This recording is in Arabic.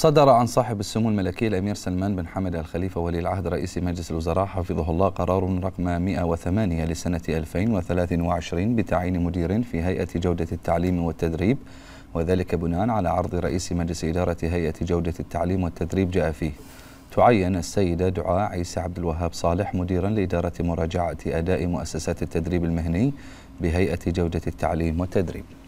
صدر عن صاحب السمو الملكي الأمير سلمان بن حمد الخليفة ولي العهد رئيس مجلس الوزراء حفظه الله قرار رقم 108 لسنة 2023 بتعيين مدير في هيئة جودة التعليم والتدريب وذلك بناء على عرض رئيس مجلس إدارة هيئة جودة التعليم والتدريب جاء فيه تعين السيدة دعاء عيسى عبد الوهاب صالح مديرا لإدارة مراجعة أداء مؤسسات التدريب المهني بهيئة جودة التعليم والتدريب